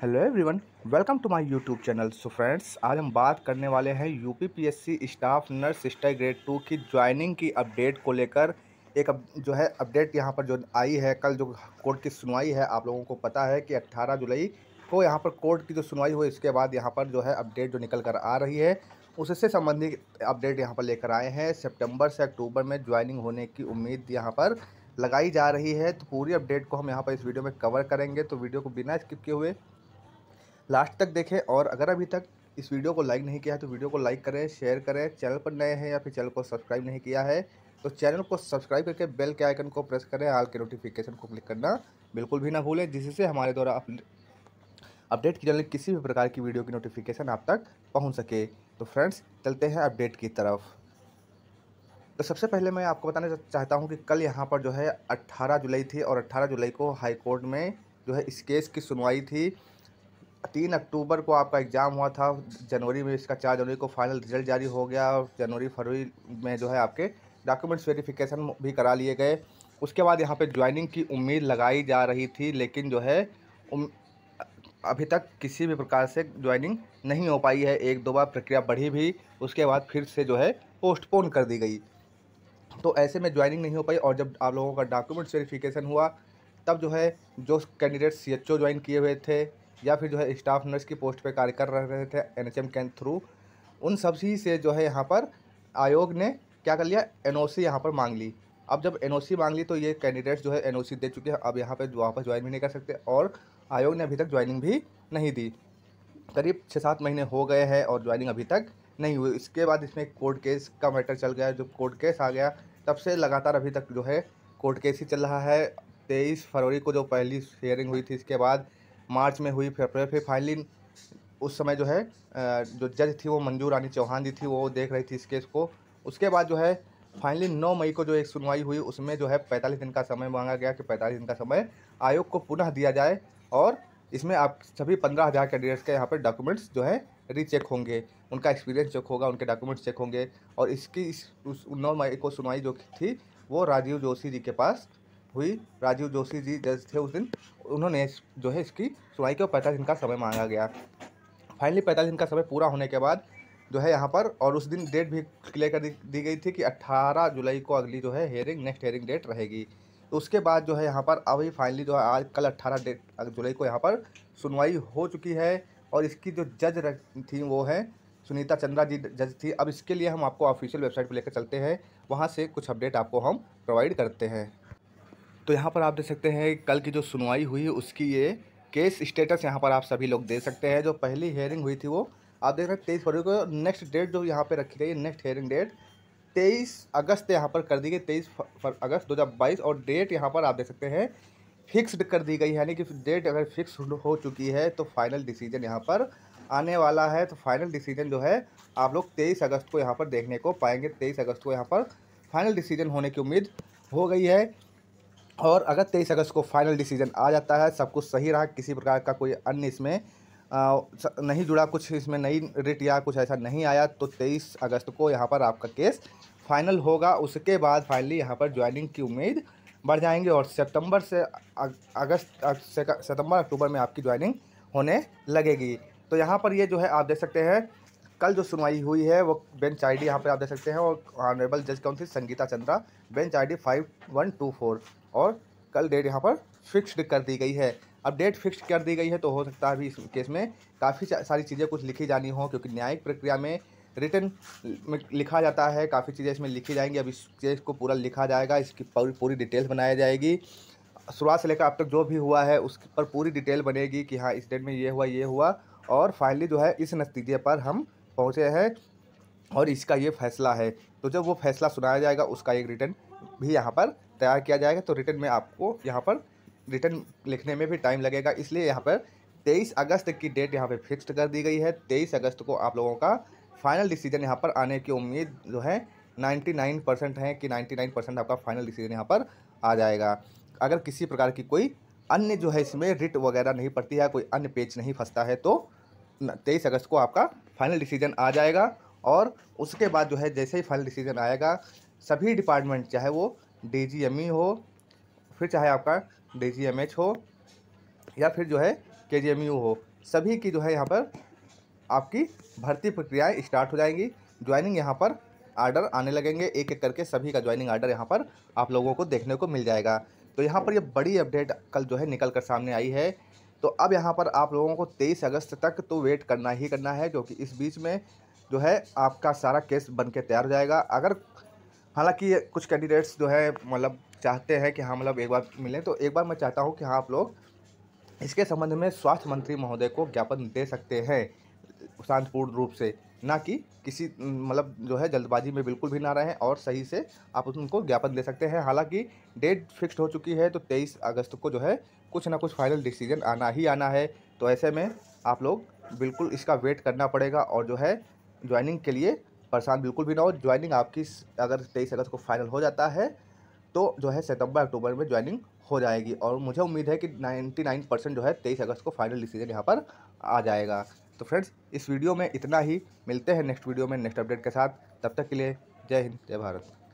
hello everyone welcome to my YouTube channel so friends आज हम बात करने वाले हैं UPPSC staff nurse sister grade two की ज्वाइनिंग की अपडेट को लेकर एक अब जो है अपडेट यहां पर जो आई है कल जो कोर्ट की सुनवाई है आप लोगों को पता है कि 18 जुलाई को यहां पर कोर्ट की जो सुनवाई हुई इसके बाद यहाँ पर जो है अपडेट जो निकल कर आ रही है उससे संबंधित अपडेट यहाँ पर लेकर आए हैं सेप्टेम्बर से अक्टूबर में ज्वाइनिंग होने की उम्मीद यहाँ पर लगाई जा रही है तो पूरी अपडेट को हम यहाँ पर इस वीडियो में कवर करेंगे तो वीडियो को बिना स्किप किए हुए लास्ट तक देखें और अगर अभी तक इस वीडियो को लाइक नहीं किया है तो वीडियो को लाइक करें शेयर करें चैनल पर नए हैं या फिर चैनल को सब्सक्राइब नहीं किया है तो चैनल को सब्सक्राइब करके बेल के आइकन को प्रेस करें आल के नोटिफिकेशन को क्लिक करना बिल्कुल भी ना भूलें जिससे हमारे द्वारा अपडेट की जाने किसी भी प्रकार की वीडियो की नोटिफिकेशन आप तक पहुँच सके तो फ्रेंड्स चलते हैं अपडेट की तरफ तो सबसे पहले मैं आपको बताना चाहता हूं कि कल यहां पर जो है 18 जुलाई थी और 18 जुलाई को हाई कोर्ट में जो है इस केस की सुनवाई थी तीन अक्टूबर को आपका एग्ज़ाम हुआ था जनवरी में इसका चार जनवरी को फाइनल रिजल्ट जारी हो गया और जनवरी फरवरी में जो है आपके डॉक्यूमेंट्स वेरिफिकेशन भी करा लिए गए उसके बाद यहाँ पे ज्वाइनिंग की उम्मीद लगाई जा रही थी लेकिन जो है उम, अभी तक किसी भी प्रकार से ज्वाइनिंग नहीं हो पाई है एक दो बार प्रक्रिया बढ़ी भी उसके बाद फिर से जो है पोस्टपोन कर दी गई तो ऐसे में ज्वाइनिंग नहीं हो पाई और जब आप लोगों का डॉक्यूमेंट्स वेरिफिकेशन हुआ तब जो है जो कैंडिडेट सी एच ज्वाइन किए हुए थे या फिर जो है स्टाफ नर्स की पोस्ट पर कार्य कर रहे थे एन एच एम के थ्रू उन सभी से जो है यहाँ पर आयोग ने क्या कर लिया एन ओ सी यहाँ पर मांग ली अब जब एन ओ सी मांग ली तो ये कैंडिडेट्स जो है एन ओ सी दे चुके हैं अब यहाँ पर वापस ज्वाइन भी नहीं कर सकते और आयोग ने अभी तक ज्वाइनिंग भी नहीं दी करीब छः सात महीने हो गए हैं और ज्वाइनिंग अभी तक नहीं हुई इसके बाद इसमें कोर्ट केस का मैटर चल गया जब कोर्ट केस आ गया तब से लगातार अभी तक जो है कोर्ट केस ही चल रहा है तेईस फरवरी को जो पहली हेयरिंग हुई थी इसके बाद मार्च में हुई अप्रैल फिर फाइनली उस समय जो है जो जज थी वो मंजू रानी चौहान जी थी वो देख रही थी इस केस को उसके बाद जो है फाइनली 9 मई को जो एक सुनवाई हुई उसमें जो है 45 दिन का समय मांगा गया कि 45 दिन का समय आयोग को पुनः दिया जाए और इसमें आप सभी पंद्रह हज़ार कैंडिडेट्स के यहाँ पर डॉक्यूमेंट्स जो है रीचेक होंगे उनका एक्सपीरियंस चेक होगा उनके डॉक्यूमेंट्स चेक होंगे और इसकी इस उस नौ मई को सुनवाई जो थी वो राजीव जोशी जी के पास हुई राजीव जोशी जी जज थे उस दिन उन्होंने जो है इसकी सुनवाई को पैंतालीस दिन का समय मांगा गया फाइनली पैंतालीस दिन का समय पूरा होने के बाद जो है यहाँ पर और उस दिन डेट भी क्लियर कर दी गई थी कि 18 जुलाई को अगली जो है हेयरिंग नेक्स्ट हेयरिंग डेट रहेगी तो उसके बाद जो है यहाँ पर अभी फाइनली जो है आज कल 18 डेट जुलाई को यहाँ पर सुनवाई हो चुकी है और इसकी जो जज थी वो है सुनीता चंद्रा जी जज थी अब इसके लिए हम आपको ऑफिशियल वेबसाइट पर लेकर चलते हैं वहाँ से कुछ अपडेट आपको हम प्रोवाइड करते हैं तो यहाँ पर आप देख सकते हैं कल की जो सुनवाई हुई उसकी ये केस स्टेटस यहाँ पर आप सभी लोग दे सकते हैं जो पहली हेयरिंग हुई थी वो आप देख रहे हैं तेईस फरवरी को नेक्स्ट डेट जो यहाँ पे रखी गई है नेक्स्ट हेयरिंग डेट तेईस अगस्त यहाँ पर कर दी गई तेईस अगस्त दो और डेट यहाँ पर आप देख सकते हैं फिक्स्ड कर दी गई यानी कि डेट अगर फिक्स हो चुकी है तो फाइनल डिसीजन यहाँ पर आने वाला है तो फाइनल डिसीजन जो है आप लोग तेईस अगस्त को यहाँ पर देखने को पाएंगे तेईस अगस्त को यहाँ पर फाइनल डिसीजन होने की उम्मीद हो गई है और अगर तेईस अगस्त को फाइनल डिसीजन आ जाता है सब कुछ सही रहा किसी प्रकार का कोई अन्य इसमें नहीं जुड़ा कुछ इसमें नई रिट या कुछ ऐसा नहीं आया तो तेईस अगस्त को यहाँ पर आपका केस फाइनल होगा उसके बाद फाइनली यहाँ पर ज्वाइनिंग की उम्मीद बढ़ जाएंगे और सितंबर से अगस्त सितंबर अक्टूबर में आपकी ज्वाइनिंग होने लगेगी तो यहाँ पर ये जो है आप देख सकते हैं कल जो सुनवाई हुई है वो बेंच आईडी डी यहाँ पर आप देख सकते हैं और ऑनरेबल जज कौन थी Sangeeta Chandra bench ID five one two four और कल डेट यहाँ पर फिक्स्ड कर दी गई है अब डेट फिक्स कर दी गई है तो हो सकता है अभी इस केस में काफ़ी सारी चीज़ें कुछ लिखी जानी हो क्योंकि न्यायिक प्रक्रिया में रिटर्न में लिखा जाता है काफ़ी चीज़ें इसमें लिखी जाएंगी अब इस केस को पूरा लिखा जाएगा इसकी पूरी डिटेल्स बनाई जाएगी शुरुआत से लेकर अब तक जो भी हुआ है उस पर पूरी डिटेल बनेगी कि हाँ इस डेट में ये हुआ ये हुआ और फाइनली जो है इस नतीजे पर हम पहुँचे हैं और इसका ये फैसला है तो जब वो फैसला सुनाया जाएगा उसका एक रिटर्न भी यहाँ पर तैयार किया जाएगा तो रिटर्न में आपको यहाँ पर रिटर्न लिखने में भी टाइम लगेगा इसलिए यहाँ पर तेईस अगस्त की डेट यहाँ पर फिक्स्ड कर दी गई है तेईस अगस्त को आप लोगों का फाइनल डिसीजन यहाँ पर आने की उम्मीद जो है 99 परसेंट है कि 99 परसेंट आपका फाइनल डिसीजन यहाँ पर आ जाएगा अगर किसी प्रकार की कोई अन्य जो है इसमें रिट वगैरह नहीं पड़ती है कोई अन्य पेज नहीं फंसता है तो तेईस अगस्त को आपका फाइनल डिसीजन आ जाएगा और उसके बाद जो है जैसे ही फाइनल डिसीजन आएगा सभी डिपार्टमेंट चाहे वो डी जी एम ई हो फिर चाहे आपका डी जी एम एच हो या फिर जो है के जी एम यू हो सभी की जो है यहाँ पर आपकी भर्ती प्रक्रियाएँ स्टार्ट हो जाएंगी ज्वाइनिंग यहाँ पर आर्डर आने लगेंगे एक एक करके सभी का ज्वाइनिंग आर्डर यहाँ पर आप लोगों को देखने को मिल जाएगा तो यहाँ पर ये यह बड़ी अपडेट कल जो है निकल कर सामने आई है तो अब यहाँ पर आप लोगों को 23 अगस्त तक तो वेट करना ही करना है क्योंकि इस बीच में जो है आपका सारा केस बन के तैयार हो जाएगा अगर हालांकि कुछ कैंडिडेट्स जो है मतलब चाहते हैं कि हाँ मतलब एक बार मिलें तो एक बार मैं चाहता हूँ कि हाँ आप लोग इसके संबंध में स्वास्थ्य मंत्री महोदय को ज्ञापन दे सकते हैं शांतिपूर्ण रूप से ना कि किसी मतलब जो है जल्दबाजी में बिल्कुल भी ना रहें और सही से आप उनको ज्ञापन दे सकते हैं हालांकि डेट फिक्स्ड हो चुकी है तो 23 अगस्त को जो है कुछ ना कुछ फाइनल डिसीजन आना ही आना है तो ऐसे में आप लोग बिल्कुल इसका वेट करना पड़ेगा और जो है ज्वाइनिंग के लिए परेशान बिल्कुल भी ना हो ज्वाइनिंग आपकी अगर तेईस अगस्त को फाइनल हो जाता है तो जो है सितंबर अक्टूबर में ज्वाइनिंग हो जाएगी और मुझे उम्मीद है कि 99 परसेंट जो है तेईस अगस्त को फाइनल डिसीजन यहाँ पर आ जाएगा तो फ्रेंड्स इस वीडियो में इतना ही मिलते हैं नेक्स्ट वीडियो में नेक्स्ट अपडेट के साथ तब तक के लिए जय हिंद जय भारत